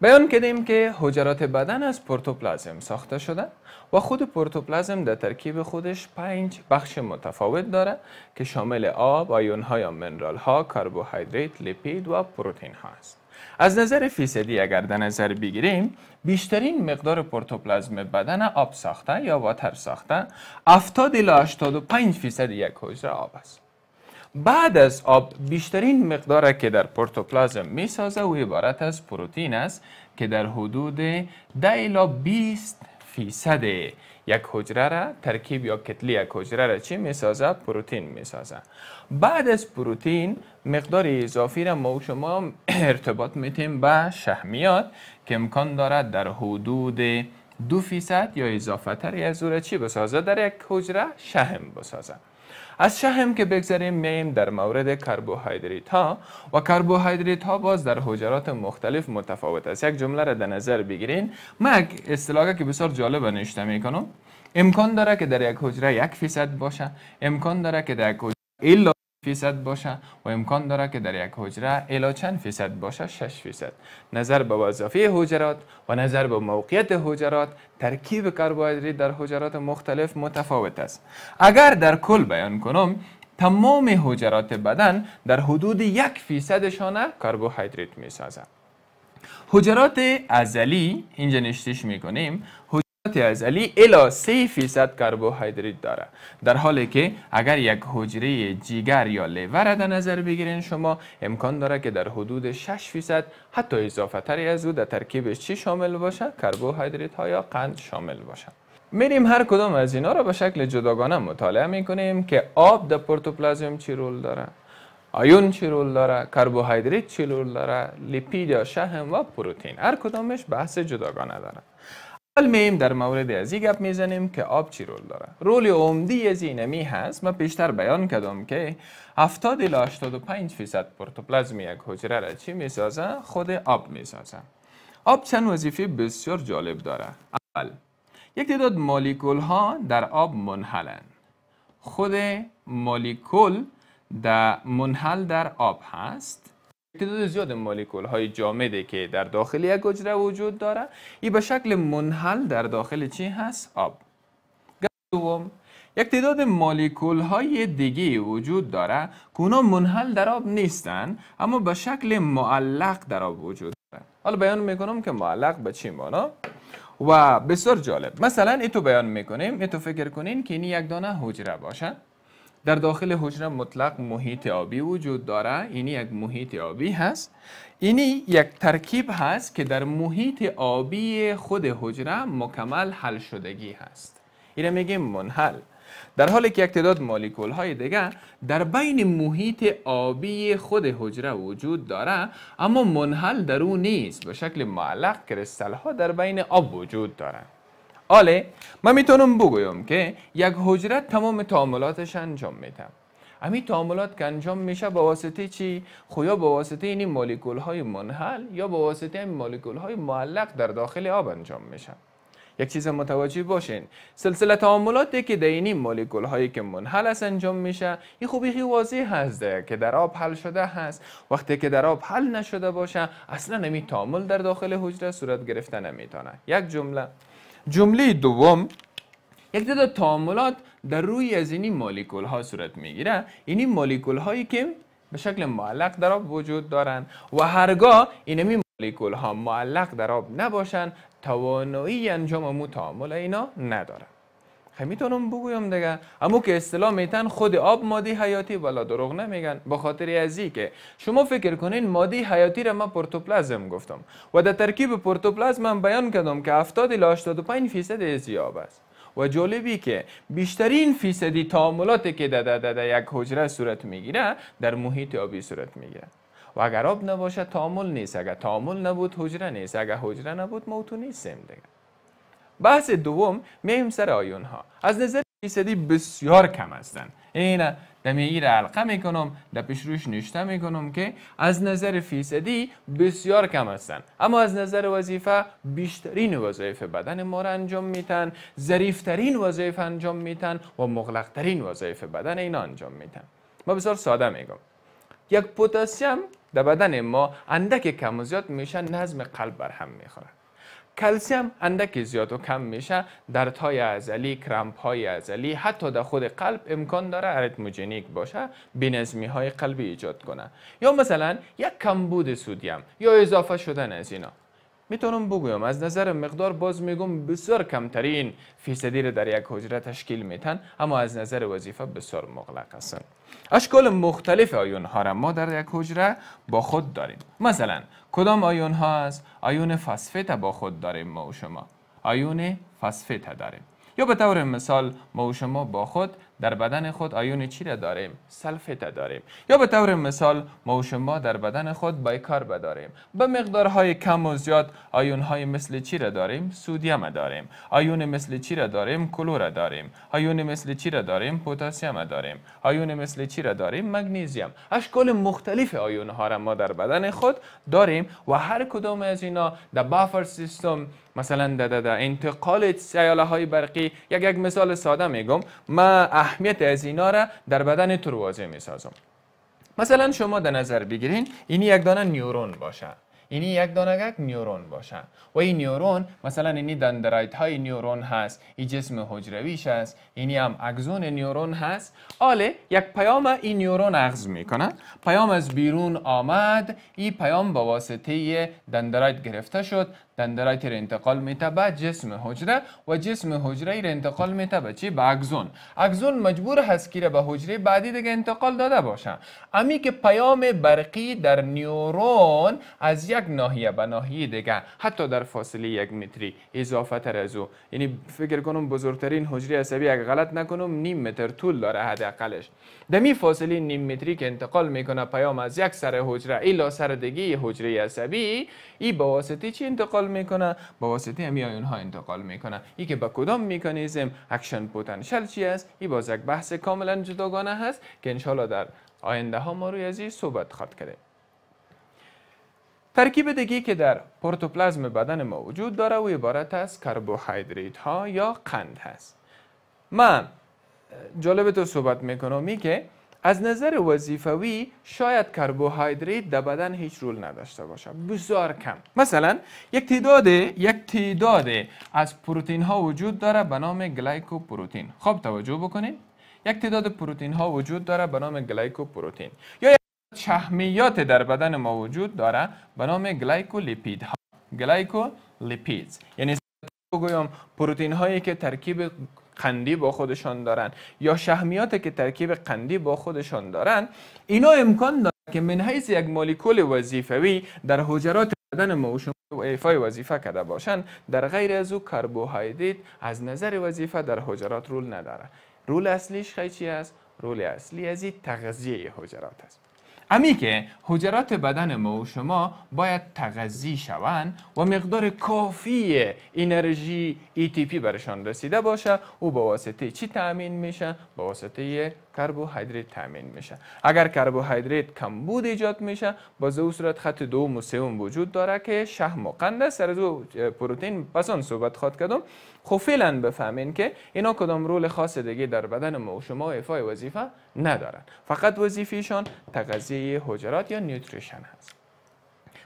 بیان کردیم که حجرات بدن از پروتوپلازم ساخته شده و خود پروتوپلازم در ترکیب خودش پنج بخش متفاوت داره که شامل آب، آیون ها یا منرال ها، کربوهیدرات، لیپید و پروتین ها است. از نظر فیصدی اگر در نظر بگیریم بیشترین مقدار پروتوپلازم بدن آب ساخته یا واتر ساخته 70 الی 85 فیصد یک حجره آب است. بعد از آب بیشترین مقدار که در می سازه و عبارت از پروتین است که در حدود 10 الی 20 فیصد یک حجره را ترکیب یا کتلی یک حجره را چی سازه؟ پروتین سازه بعد از پروتین مقدار اضافی را ما و شما ارتباط میتیم به شحمیات که امکان دارد در حدود دو فیصد یا اضافه تری از او چی بسازه در یک حجره شحم بسازه از شهم که بگذریم میم در مورد کربوهیدریت ها و کربوهیدریت ها باز در حجرات مختلف متفاوت است یک جمله را در نظر بگیرین من یک اصطلاحی که بسیار جالب می کنم. امکان داره که در یک حجره یک فیصد باشه امکان داره که در یک حجره فیصد باشه و امکان داره که در یک حجره الا چند فیصد باشه 6 فیصد نظر به وظیفه حجرات و نظر به موقعیت حجرات ترکیب کربوهیدرات در حجرات مختلف متفاوت است اگر در کل بیان کنم تمام حجرات بدن در حدود یک فیصدشان کربوهیدرات می سازند حجرات ازلی اینجا نشتش می کنیم عضلی الا 3 فیصد کربوهیدرات داره در حالی که اگر یک حجره جیگر یا لیور در نظر بگیرین شما امکان داره که در حدود 6 فیصد حتی اضافه تری از او در ترکیبش چی شامل باشه کربوهیدرات ها یا قند شامل باشه میریم هر کدام از اینا را به شکل جداگانه مطالعه میکنیم که آب در پروتوپلازم چی رول داره آیون چی رول داره کربوهیدرات چی رول داره لیپید یا شهم و پروتئین هر کدامش بحث جداگانه داره میم در مورد از این گپ میزنیم که آب چی رول داره رول عمدی از هست من پیشتر بیان کردم که 70 الی 85 فیصد پروتوپلازم یک حجره را چی میسازه خود آب میسازه آب چند وظیفه بسیار جالب داره اول یک تعداد مالیکول ها در آب منحلن خود مولکول در منحل در آب هست تعداد زیاد مولکول های جامده که در داخل یک حجره وجود داره ای به شکل منحل در داخل چی هست آب دوم یک تعداد مالیکول های دیگه وجود داره که اونا منحل در آب نیستن اما به شکل معلق در آب وجود داره حالا بیان میکنم که معلق به چی مانا و بسیار جالب مثلا ای تو بیان میکنیم ای تو فکر کنین که این یک دانه حجره باشه در داخل حجره مطلق محیط آبی وجود داره اینی یک محیط آبی هست اینی یک ترکیب هست که در محیط آبی خود حجره مکمل حل شدگی هست اینه میگیم منحل در حالی که یک تعداد مالیکول های دیگه در بین محیط آبی خود حجره وجود داره اما منحل در او نیست به شکل معلق کرستل ها در بین آب وجود داره. آله من میتونم بگویم که یک حجره تمام تعاملاتش انجام میدم همین تعاملات که انجام میشه با واسطه چی خویا خب با واسطه این مولکول های منحل یا با واسطه این مولکول های معلق در داخل آب انجام میشه یک چیز متوجه باشین سلسله تعاملاتی که در این مولکول هایی که منحل است انجام میشه این خوبی واضح هست که در آب حل شده هست وقتی که در آب حل نشده باشه اصلا نمی تعامل در داخل حجره صورت گرفته نمیتونه یک جمله جمله دوم یک تعداد تعاملات در روی از این مالیکول ها صورت میگیره این مالیکول هایی که به شکل معلق در آب وجود دارن و هرگاه این مالیکول ها معلق در آب نباشند توانایی انجام امو تعامل اینا ندارن خیلی میتونم بگویم دیگه اما که اصطلاح میتن خود آب مادی حیاتی ولا دروغ نمیگن به خاطر ازی که شما فکر کنین مادی حیاتی را من پورتوپلازم گفتم و در ترکیب پروتوپلازم من بیان کردم که 70 الی 85 فیصد ازی آب است و جالبی که بیشترین فیصدی تعاملاتی که در در یک حجره صورت میگیره در محیط آبی صورت میگیره و اگر آب نباشه تعامل نیست اگر تعامل نبود حجره نیست اگر حجره نبود موتو نیستیم دیگه بحث دوم میایم سر آیون ها از نظر فیصدی بسیار کم هستند اینا دمی ای را میکنم در پیش روش نشته میکنم که از نظر فیصدی بسیار کم هستن اما از نظر وظیفه بیشترین وظایف بدن ما را انجام میتن زریفترین وظایف انجام میتن و مغلقترین وظایف بدن اینا انجام میتن ما بسیار ساده میگم یک پوتاسیم در بدن ما اندک کم و زیاد میشن نظم قلب برهم میخوره. کلسیم اندکی زیاد و کم میشه در تای ازلی، کرمپ های ازلی حتی در خود قلب امکان داره اریتموجنیک باشه بینظمی های قلبی ایجاد کنه یا مثلا یک کمبود سودیم یا اضافه شدن از اینا میتونم بگویم از نظر مقدار باز میگم بسیار کمترین فیصدی رو در یک حجره تشکیل میتن اما از نظر وظیفه بسیار مغلق هستن اشکال مختلف آیون ها را ما در یک حجره با خود داریم مثلا کدام آیون ها است آیون فسفیت با خود داریم ما و شما آیون فسفیت داریم یا به طور مثال ما و شما با خود در بدن خود آیون چی را داریم؟ سلفت داریم یا به طور مثال ما و شما در بدن خود بایکار بداریم به مقدارهای کم و زیاد های مثل چی را داریم؟ سودیم داریم آیون مثل چی را داریم؟ کلور را داریم آیون مثل چی را داریم؟ پوتاسیم داریم آیون مثل چی را داریم؟ مگنیزیم اشکال مختلف ها را ما در بدن خود داریم و هر کدام از اینا در بافر سیستم مثلا در انتقال سیاله های برقی یک یک مثال ساده میگم ما اهمیت از اینا را در بدن تو واضح سازم. مثلا شما در نظر بگیرین این یک دانه نیورون باشه اینی یک دانه یک نیورون باشه و این نیورون مثلا اینی دندرایت های نیورون هست این جسم حجرویش هست اینی هم اگزون نیورون هست آله یک پیام این نیورون می میکنه پیام از بیرون آمد این پیام با واسطه دندرایت گرفته شد دندرایت را انتقال میته به جسم حجره و جسم حجره را انتقال میته به چی به اگزون اگزون مجبور هست که به حجره بعدی دیگه انتقال داده باشه امی که پیام برقی در نیورون از یک ناحیه به ناحیه دیگه حتی در فاصله یک متری اضافه تر از او یعنی فکر کنم بزرگترین حجره عصبی اگه غلط نکنم نیم متر طول داره حداقلش دمی فاصله نیم متری که انتقال میکنه پیام از یک سر حجره الی سر دیگه حجره عصبی ای به چی انتقال انتقال میکنه با واسطه همی آیون ها انتقال میکنه ای که به کدام میکانیزم اکشن پوتنشل چی است این باز یک بحث کاملا جداگانه هست که انشالله در آینده ها ما روی از این صحبت خواهد کرده ترکیب دیگی که در پروتوپلازم بدن ما وجود داره و عبارت از کربوهیدرات ها یا قند هست من جالب تو صحبت میکنم می که از نظر وظیفوی شاید کربوهیدرات در بدن هیچ رول نداشته باشه بسیار کم مثلا یک تعداد یک تعداد از پروتین ها وجود داره به نام پروتین. خب توجه بکنید یک تعداد پروتین ها وجود داره به نام پروتین. یا یک چهمیات در بدن ما وجود داره به نام لیپید ها لیپید. یعنی بگویم پروتین هایی که ترکیب قندی با خودشان دارن یا شهمیات که ترکیب قندی با خودشان دارند اینا امکان داره که من حیث یک مولکول وظیفوی در حجرات بدن ما و ایفای وظیفه کرده باشند در غیر از او کربوهیدرات از نظر وظیفه در حجرات رول نداره رول اصلیش خیلی چی است رول اصلی از این تغذیه حجرات است امی که حجرات بدن ما و شما باید تغذی شوند و مقدار کافی انرژی پی برشان رسیده باشه و با واسطه چی تأمین میشه؟ با واسطه کربوهیدرات تامین میشه اگر کربوهیدرات بود ایجاد میشه با او صورت خط دو و سوم وجود داره که شهم و قند است از پروتئین پسان صحبت خواد کردم خب فعلا بفهمین که اینا کدام رول خاص دیگه در بدن ما و شما ایفای وظیفه ندارن فقط وظیفیشان تغذیه حجرات یا نیوتریشن هست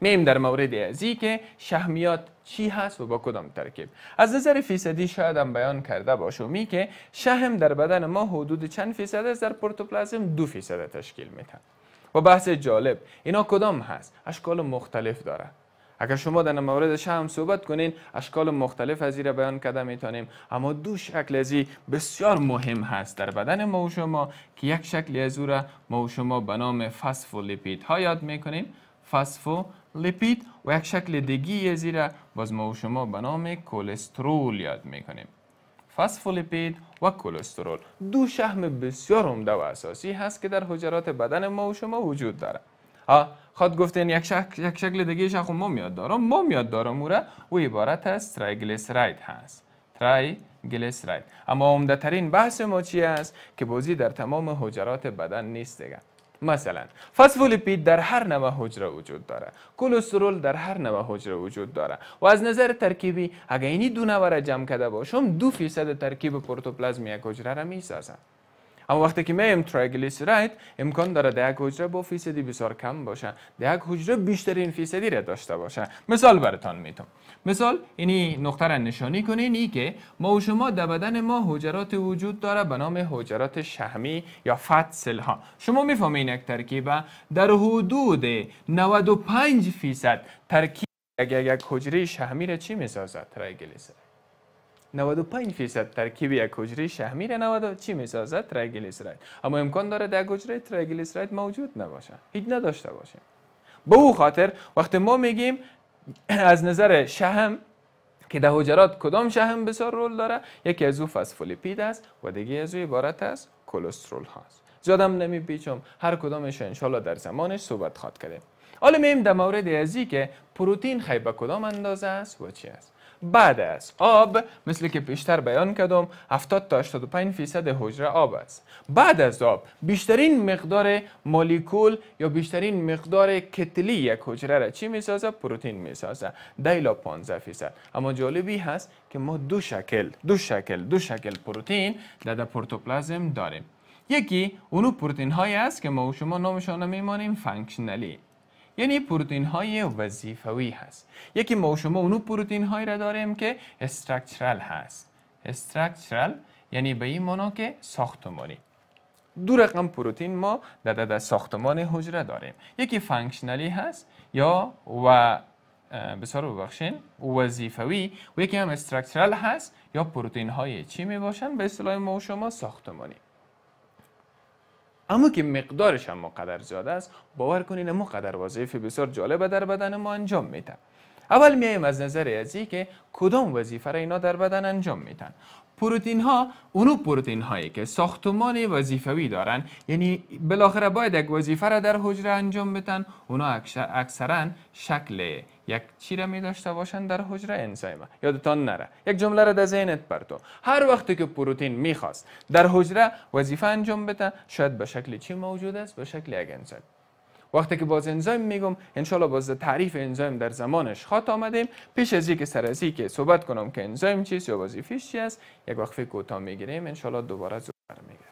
میم در مورد ازی که شهمیات چی هست و با کدام ترکیب از نظر فیصدی شاید هم بیان کرده باشومی که شهم در بدن ما حدود چند فیصد است در پروتوپلازم دو فیصد تشکیل میتن و بحث جالب اینا کدام هست اشکال مختلف داره اگر شما در مورد شهم صحبت کنین اشکال مختلف از را بیان کرده میتونیم اما دو شکل ازی بسیار مهم هست در بدن ما و شما که یک شکل از ما و شما به نام ها یاد میکنیم فسفو لیپید و یک شکل دیگی زیره باز ما و شما به نام کلسترول یاد میکنیم فسفولیپید و کلسترول دو شهم بسیار عمده و اساسی هست که در حجرات بدن ما و شما وجود داره خود گفتین یک, شک... یک شکل دیگه شخو خب ما میاد دارم ما میاد دارم او و عبارت از ترایگلیسراید هست ترای اما عمده ترین بحث ما چی است که بازی در تمام حجرات بدن نیست دیگه مثلا فسفولیپید در هر نوع حجره وجود داره کلسترول در هر نوع حجره وجود داره و از نظر ترکیبی اگه اینی دو نوع را جمع کرده باشم دو فیصد ترکیب پورتوپلازمی یک حجره را میسازم اما وقتی که میایم رایت، امکان داره در یک حجره با فیصدی بسیار کم باشه ده یک حجره بیشترین فیصدی را داشته باشه مثال براتان میتونم مثال اینی نقطه را نشانی کنین ای که ما و شما در بدن ما حجرات وجود داره به نام حجرات شهمی یا فت ها شما میفهمین یک ترکیبه در حدود 95 فیصد ترکیب یک یک حجره شهمی را چی میسازد تریگلیسیرید 95 فیصد ترکیب یک حجره را 90 چی میسازد ترایگلیسیرید اما امکان داره در حجره تریگلیسیرید موجود نباشه هیچ نداشته باشیم به او خاطر وقتی ما میگیم از نظر شهم که در حجرات کدام شهم بسیار رول داره یکی از او فسفولیپید است و دیگه از او عبارت از کلسترول هاست زیادم نمی پیچم هر کدامش انشالله در زمانش صحبت خواد کردیم حالا میم در مورد ازی که پروتین خیبه کدام اندازه است و چی است بعد از آب مثل که پیشتر بیان کردم 70 تا 85 فیصد حجره آب است بعد از آب بیشترین مقدار مالیکول یا بیشترین مقدار کتلی یک حجره را چی میسازه پروتئین میسازه دیلا 15 فیصد اما جالبی هست که ما دو شکل دو شکل دو شکل پروتین در داریم یکی اونو پروتین هایی است که ما و شما نامشان میمانیم فانکشنالی یعنی پروتین های وظیفوی هست یکی ما شما اونو پروتین های را داریم که استرکچرل هست استرکچرل یعنی به این مانا که ساختمانی دو رقم پروتین ما در دا, ساختمان حجره داریم یکی فانکشنالی هست یا و بسیار ببخشین وظیفوی و یکی هم استرکچرل هست یا پروتین های چی می باشن به اصطلاح ما و شما ساختمانی اما که مقدارش هم مقدر زیاد است باور کنین قدر وظایف بسیار جالب در بدن ما انجام میتن. اول میایم از نظر ازی که کدام وظیفه را اینا در بدن انجام میتن. پروتین ها اونو پروتین هایی که ساختمان وظیفوی دارن یعنی بالاخره باید یک وظیفه را در حجره انجام بدن اونا اکثرا شکل یک چی را می داشته باشن در حجره انزایم یادتان نره یک جمله را در ذهنت پرتو هر وقتی که پروتئین میخواست در حجره وظیفه انجام بده شاید به شکل چی موجود است به شکل یک انزایم وقتی که باز انزایم میگم انشالله باز تعریف انزایم در زمانش خاط آمدیم پیش از اینکه سر از که صحبت کنم که انزایم چیست یا وظیفیش چی است یک وقفه کوتاه میگیریم انشالله دوباره زودتر